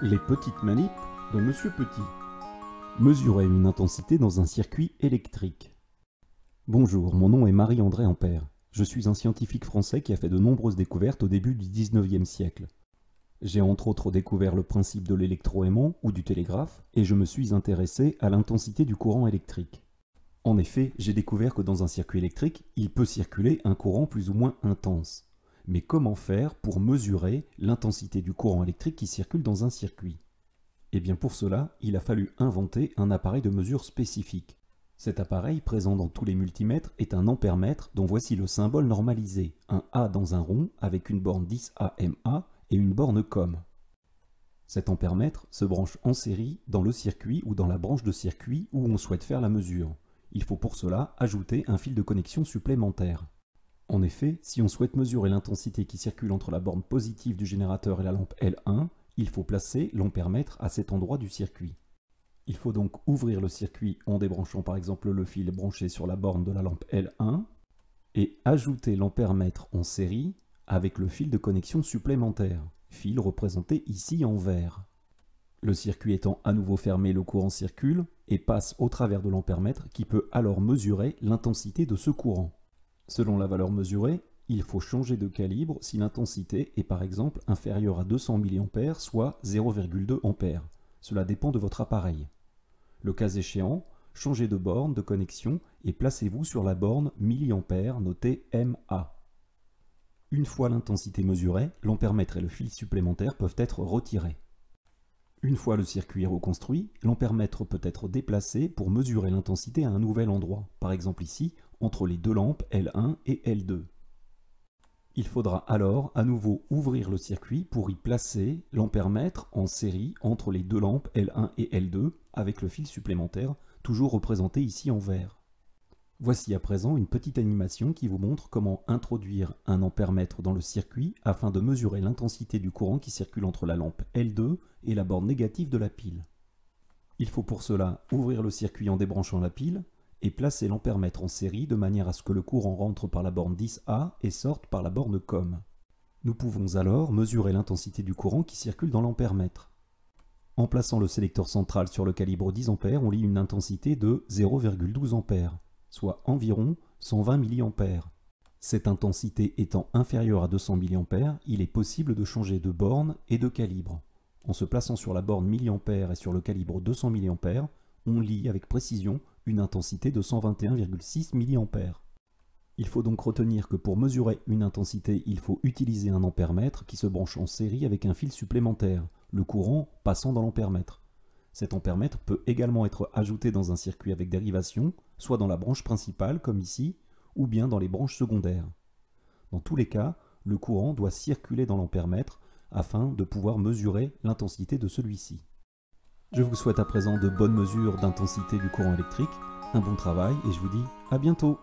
Les petites manips de Monsieur Petit. Mesurer une intensité dans un circuit électrique. Bonjour, mon nom est Marie-André Ampère. Je suis un scientifique français qui a fait de nombreuses découvertes au début du 19e siècle. J'ai entre autres découvert le principe de l'électroaimant ou du télégraphe et je me suis intéressé à l'intensité du courant électrique. En effet, j'ai découvert que dans un circuit électrique, il peut circuler un courant plus ou moins intense mais comment faire pour mesurer l'intensité du courant électrique qui circule dans un circuit Eh bien pour cela, il a fallu inventer un appareil de mesure spécifique. Cet appareil, présent dans tous les multimètres, est un ampèremètre dont voici le symbole normalisé, un A dans un rond avec une borne 10 AMA et une borne COM. Cet ampèremètre se branche en série dans le circuit ou dans la branche de circuit où on souhaite faire la mesure. Il faut pour cela ajouter un fil de connexion supplémentaire. En effet, si on souhaite mesurer l'intensité qui circule entre la borne positive du générateur et la lampe L1, il faut placer l'ampèremètre à cet endroit du circuit. Il faut donc ouvrir le circuit en débranchant par exemple le fil branché sur la borne de la lampe L1 et ajouter l'ampèremètre en série avec le fil de connexion supplémentaire, fil représenté ici en vert. Le circuit étant à nouveau fermé, le courant circule et passe au travers de l'ampèremètre qui peut alors mesurer l'intensité de ce courant. Selon la valeur mesurée, il faut changer de calibre si l'intensité est par exemple inférieure à 200 mA, soit 0,2 A. Cela dépend de votre appareil. Le cas échéant, changez de borne de connexion et placez-vous sur la borne mA notée MA. Une fois l'intensité mesurée, l'ampèremètre et le fil supplémentaire peuvent être retirés. Une fois le circuit reconstruit, l'ampèremètre peut être déplacé pour mesurer l'intensité à un nouvel endroit, par exemple ici, entre les deux lampes L1 et L2. Il faudra alors à nouveau ouvrir le circuit pour y placer l'ampèremètre en série entre les deux lampes L1 et L2 avec le fil supplémentaire, toujours représenté ici en vert. Voici à présent une petite animation qui vous montre comment introduire un ampèremètre dans le circuit afin de mesurer l'intensité du courant qui circule entre la lampe L2 et la borne négative de la pile. Il faut pour cela ouvrir le circuit en débranchant la pile, et placer l'ampèremètre en série de manière à ce que le courant rentre par la borne 10A et sorte par la borne COM. Nous pouvons alors mesurer l'intensité du courant qui circule dans l'ampèremètre. En plaçant le sélecteur central sur le calibre 10A, on lit une intensité de 0,12 A, soit environ 120 mA. Cette intensité étant inférieure à 200 mA, il est possible de changer de borne et de calibre. En se plaçant sur la borne 1000 mA et sur le calibre 200 mA, on lit avec précision une intensité de 121,6 mA. Il faut donc retenir que pour mesurer une intensité, il faut utiliser un ampèremètre qui se branche en série avec un fil supplémentaire, le courant passant dans l'ampèremètre. Cet ampèremètre peut également être ajouté dans un circuit avec dérivation, soit dans la branche principale comme ici, ou bien dans les branches secondaires. Dans tous les cas, le courant doit circuler dans l'ampèremètre afin de pouvoir mesurer l'intensité de celui-ci. Je vous souhaite à présent de bonnes mesures d'intensité du courant électrique, un bon travail et je vous dis à bientôt